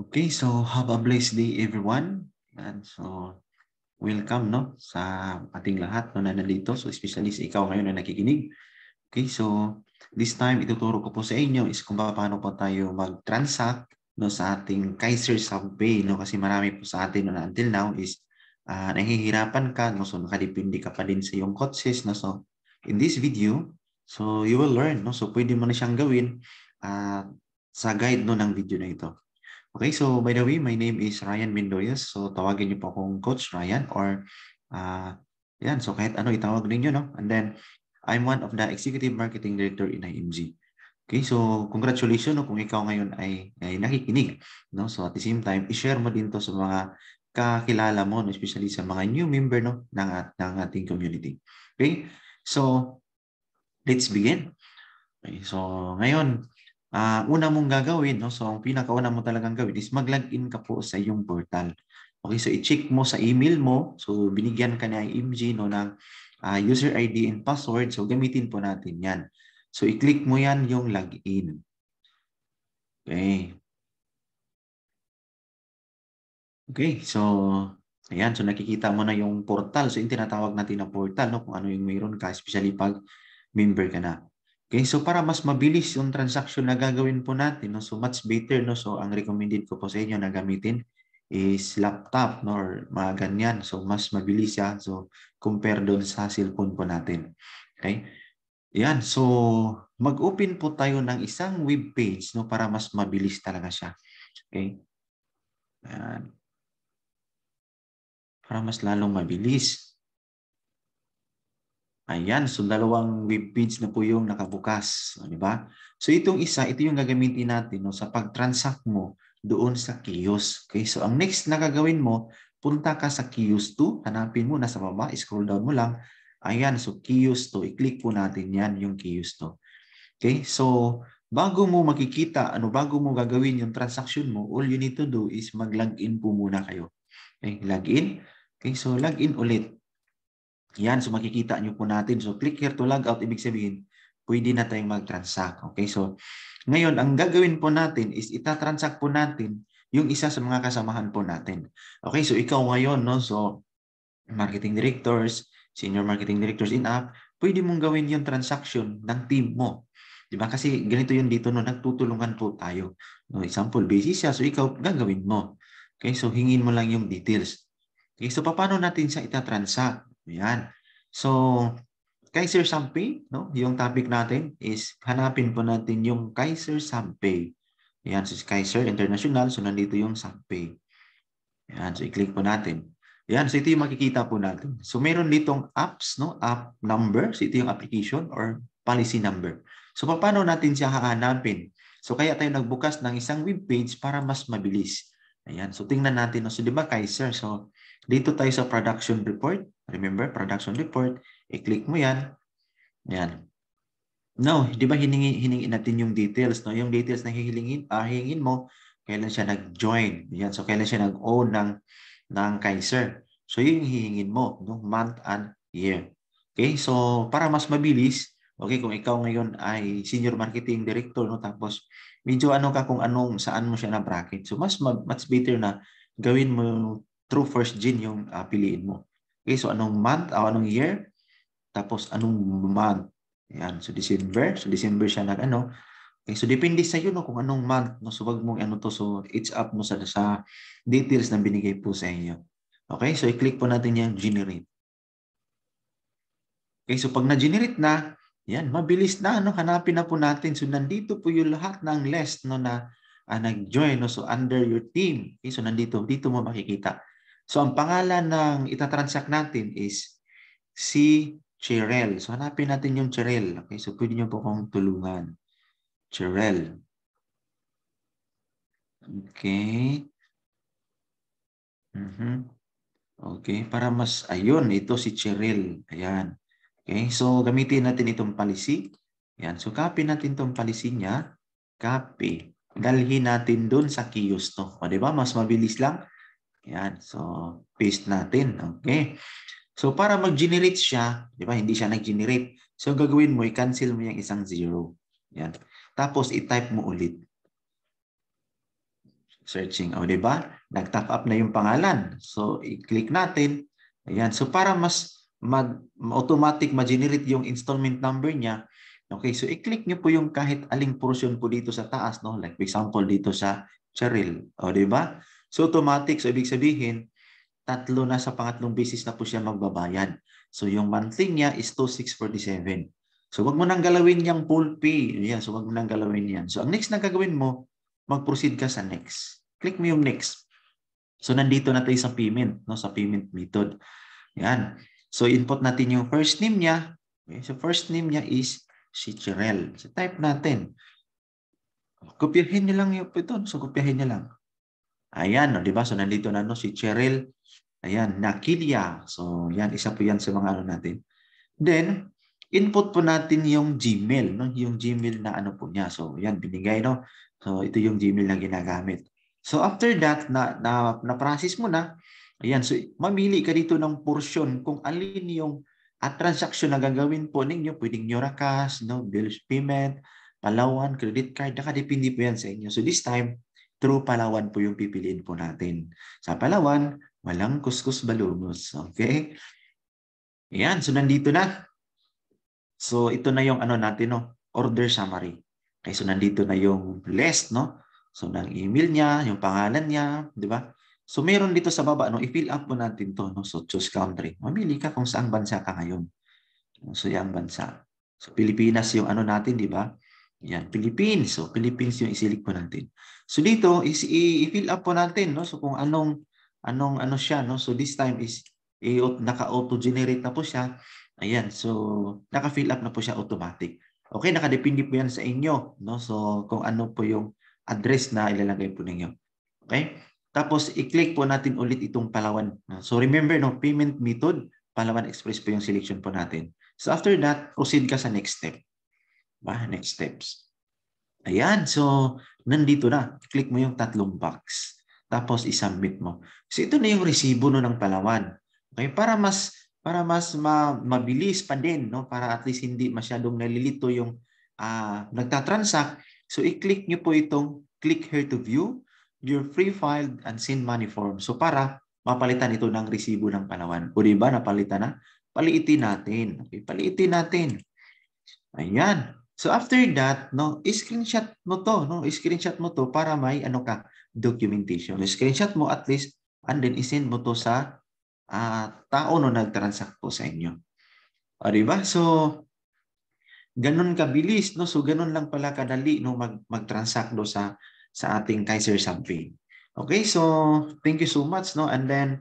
Okay, so have a blessed day everyone. And so welcome no sa ating lahat no na nandito. So especially sa ikaw ngayon na nakikinig. Okay, so this time ituturo ko po sa inyo is kung paano po tayo mag-transact no sa ating Kaiser Subway no kasi marami po sa atin no, na until now is uh, nahihirapan ka no so nakadepende ka pa din sa iyong coaches no so in this video so you will learn no so pwede mo na siyang gawin uh, sa guide no ng video na ito. Okay, so by the way, my name is Ryan Mendoyes. So tawagin niyo po akong Coach Ryan or uh, yan, so kahit ano itawag ninyo. No? And then, I'm one of the Executive Marketing Director in IMG. Okay, so congratulations no, kung ikaw ngayon ay, ay nakikinig. No? So at the same time, i-share mo din to sa mga kakilala mo, no? especially sa mga new member no? ng, at, ng ating community. Okay, so let's begin. Okay, so ngayon, uh, una mong gagawin, no? so ang pinakauna mo talagang gawin is mag-login ka po sa iyong portal. Okay, so i-check mo sa email mo. So binigyan ka niya na IMG no, ng uh, user ID and password. So gamitin po natin yan. So i-click mo yan yung login. Okay. Okay, so ayan. So nakikita mo na yung portal. So yung tinatawag natin na portal, no, kung ano yung mayroon ka, especially pag member ka na. Okay, so para mas mabilis yung transaction na gagawin po natin, no? so much better, no? so ang recommended ko po sa inyo na gamitin is laptop no? or mga ganyan. So mas mabilis siya. So compare doon sa cellphone po natin. Okay? Yan, so mag-open po tayo ng isang web page no para mas mabilis talaga siya. Okay? Yan. Para mas lalong mabilis. Ayan, so dalawang web page na po yung nakabukas, di ba? So itong isa, ito yung gagamitin natin no, sa pag-transact mo doon sa kiosk. Okay, so ang next na gagawin mo, punta ka sa kiosk 2, hanapin mo na sa baba, scroll down mo lang. Ayan, so kiosk 2, i-click po natin yan yung kiosk 2. Okay, so bago mo makikita, ano, bago mo gagawin yung transaction mo, all you need to do is mag-login po muna kayo. Okay, login. Okay, so login ulit. Yan, so makikita nyo po natin. So click here to log out, ibig sabihin, pwede na tayong mag-transact. Okay, so ngayon, ang gagawin po natin is itatransact po natin yung isa sa mga kasamahan po natin. Okay, so ikaw ngayon, no? So, marketing directors, senior marketing directors in app, pwede mong gawin yung transaction ng team mo. Di Kasi ganito yun dito, no? Nagtutulungan po tayo. No, example basis siya, so ikaw gagawin mo. Okay, so hingin mo lang yung details. Okay, so paano natin siya itatransact? Ayan. So, Kaiser Sampay, no? yung topic natin is hanapin po natin yung Kaiser Sampay. Ayan, so Kaiser International. So, nandito yung Sampay. Ayan, so i-click po natin. Ayan, so ito yung makikita po natin. So, meron ditong apps, no? app number. So, ito yung application or policy number. So, paano natin siya hahanapin? So, kaya tayo nagbukas ng isang web page para mas mabilis. Ayan, so tingnan natin. No? So, di ba Kaiser? So, dito tayo sa production report. Remember, production report. I-click mo yan. Yan. Now, di ba hiningi, hiningi natin yung details. No? Yung details na hihilingin, ah, hihingin mo, kailan siya nag-join. Yan. So, kailan siya nag-own ng, ng Kaiser. So, yung hihingin mo. No? Month and year. Okay? So, para mas mabilis, okay, kung ikaw ngayon ay senior marketing director, no? tapos medyo ano ka kung anong, saan mo siya na bracket. So, mas, mas better na gawin mo true first gen yung uh, piliin mo. Okay, so anong month, o ah, anong year, tapos anong month. Ayan, so December, so December siya nag-ano. Okay, so depende sa iyo no kung anong month no so wag mong ano to so it's up mo sa sa details na binigay po sa inyo. Okay, so i-click po natin yung generate. Okay, so pag na-generate na, yan, mabilis na ano hanapin na po natin. So nandito po yung lahat ng list no na ah, nag-join no so under your team. Okay, so nandito dito mo makikita. So ang pangalan ng itatransact natin is si Cheryl. So hanapin natin yung Cheryl. Okay, so pwede niyo po akong tulungan. Cheryl. Okay. Mm-hmm. Okay, para mas, ayun, ito si Cheryl. Ayan. Okay, so gamitin natin itong palisi. Ayan, so copy natin itong palisi niya. Copy. Dalhin natin doon sa kiosk to. O, di ba? Mas mabilis lang yan. So, paste natin. Okay. So, para mag-generate siya, di ba, hindi siya nag-generate. So, gagawin mo, i-cancel mo yung isang zero. Yan. Tapos, i-type mo ulit. Searching. O, di ba? Nag-top up na yung pangalan. So, i-click natin. Ayan. So, para mas mag automatic ma-generate yung installment number niya, okay, so i-click niyo po yung kahit aling portion po dito sa taas, no? Like, for example, dito sa Cheryl. O, di ba? So automatic, so ibig sabihin, tatlo na sa pangatlong basis na po siya magbabayad. So yung monthly niya is 2,647. So wag mo nang galawin yung full pay. Yan, so wag mo nang galawin yan. So ang next na gagawin mo, mag-proceed ka sa next. Click mo yung next. So nandito na tayo sa payment, no, sa payment method. Yan. So input natin yung first name niya. Okay, so first name niya is si Chirel. So type natin. Kopyahin niyo lang yung ito. So kopyahin niyo lang. Ayan, no, di ba? So nandito na no si Cheryl. Ayan, Nakilia. So yan, isa po yan sa mga ano natin. Then, input po natin yung Gmail, no? Yung Gmail na ano po niya. So yan, binigay, no? So ito yung Gmail na ginagamit. So after that, na, na, na-process mo na. Ayan, so mamili ka dito ng portion kung alin yung at transaction na gagawin po ninyo, pwedeng Eurocast, no, bills payment, Palawan, credit card, nakadepende po yan sa inyo. So this time, True Palawan po yung pipiliin po natin. Sa Palawan, walang kuskus balungos. Okay? Ayan, so nandito na. So ito na yung ano natin, no? order summary. Okay, so nandito na yung list, no? So ng email niya, yung pangalan niya, di ba? So meron dito sa baba, no? i-fill up po natin to. No? So choose country. Mamili ka kung saang bansa ka ngayon. So yung bansa. So Pilipinas yung ano natin, di ba? Yan, Philippines. So, Philippines yung isilip po natin. So, dito is i-fill up po natin, no? So, kung anong, anong, ano siya, no? So, this time is eh, naka-auto-generate na po siya. Ayan, so, naka-fill up na po siya automatic. Okay, nakadepende po yan sa inyo, no? So, kung ano po yung address na ilalagay po ninyo. Okay? Tapos, i-click po natin ulit itong Palawan. So, remember, no? Payment method, Palawan Express po yung selection po natin. So, after that, proceed ka sa next step. Ba? Next steps. Ayan, so nandito na. Click mo yung tatlong box. Tapos isubmit mo. So ito na yung resibo no ng Palawan. Okay, para mas para mas ma, mabilis pa din, no? Para at least hindi masyadong nalilito yung uh, nagta-transact. So i-click niyo po itong click here to view your free filed and send money form. So para mapalitan ito ng resibo ng Palawan. O diba, napalitan na? Paliitin natin. Okay, paliitin natin. Ayan. So after that, no, screenshot mo to, no, screenshot mo to para may ano ka, documentation. Screenshot mo at least and then isend mo to sa uh, tao no nagtransact po sa inyo. O di ba? So ganun kabilis no, so ganun lang pala kadali no mag mag-transact do sa sa ating Kaiser Subway. Okay, so thank you so much no and then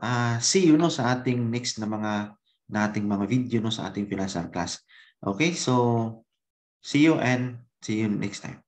uh, see you no sa ating next na mga nating mga video no sa ating financial class. Okay, so See you and see you next time.